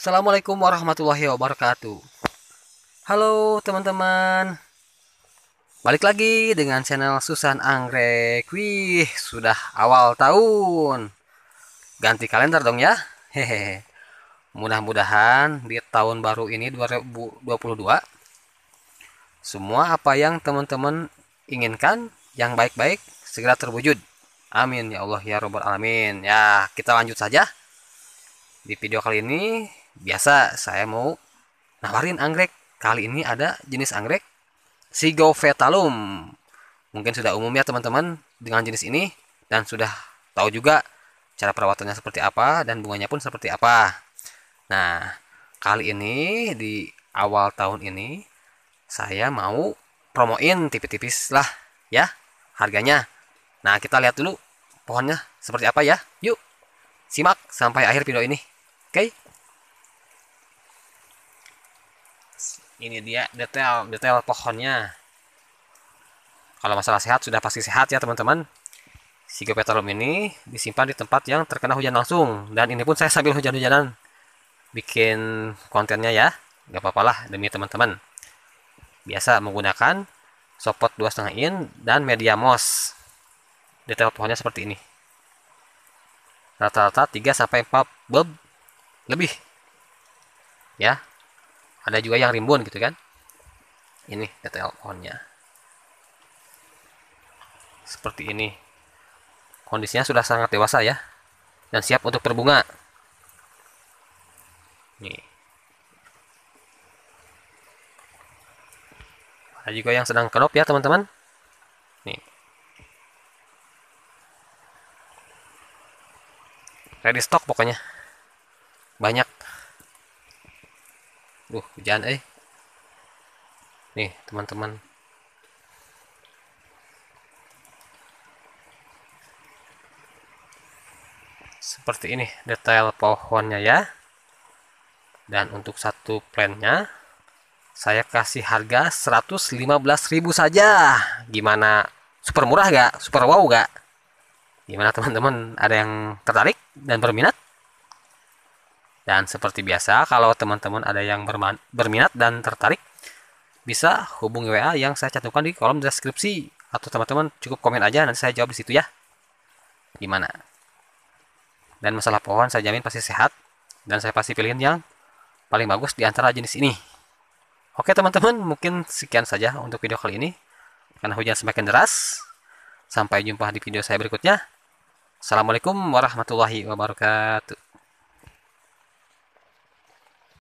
Assalamualaikum warahmatullahi wabarakatuh. Halo teman-teman. Balik lagi dengan channel Susan Anggrek. Wih, sudah awal tahun. Ganti kalender dong ya. Hehehe. Mudah-mudahan di tahun baru ini 2022 semua apa yang teman-teman inginkan yang baik-baik segera terwujud. Amin ya Allah ya robbal alamin. Ya, kita lanjut saja. Di video kali ini Biasa saya mau nawarin anggrek. Kali ini ada jenis anggrek Sigovetalum. Mungkin sudah umum ya teman-teman dengan jenis ini dan sudah tahu juga cara perawatannya seperti apa dan bunganya pun seperti apa. Nah, kali ini di awal tahun ini saya mau promoin tipis-tipis lah ya harganya. Nah, kita lihat dulu pohonnya seperti apa ya. Yuk, simak sampai akhir video ini. Oke. Okay? ini dia detail detail pohonnya kalau masalah sehat sudah pasti sehat ya teman-teman si Sigopetalum ini disimpan di tempat yang terkena hujan langsung dan ini pun saya sambil hujan-hujanan bikin kontennya ya nggak apa-apa lah demi teman-teman biasa menggunakan sopot 2,5 in dan media moss detail pohonnya seperti ini rata-rata 3 sampai 4 bulb lebih ya ada juga yang rimbun gitu kan ini detail pohonnya seperti ini kondisinya sudah sangat dewasa ya dan siap untuk berbunga nih ada juga yang sedang kenop ya teman-teman nih ready stock pokoknya banyak Duh, hujan eh. Nih, teman-teman. Seperti ini detail pohonnya ya. Dan untuk satu plannya saya kasih harga 115.000 saja. Gimana? Super murah gak? Super wow gak? Gimana teman-teman? Ada yang tertarik dan berminat? Dan seperti biasa, kalau teman-teman ada yang berminat dan tertarik, bisa hubungi WA yang saya cantumkan di kolom deskripsi. Atau teman-teman cukup komen aja, nanti saya jawab di situ ya. Gimana? Dan masalah pohon saya jamin pasti sehat. Dan saya pasti pilihin yang paling bagus di antara jenis ini. Oke teman-teman, mungkin sekian saja untuk video kali ini. Karena hujan semakin deras. Sampai jumpa di video saya berikutnya. Assalamualaikum warahmatullahi wabarakatuh.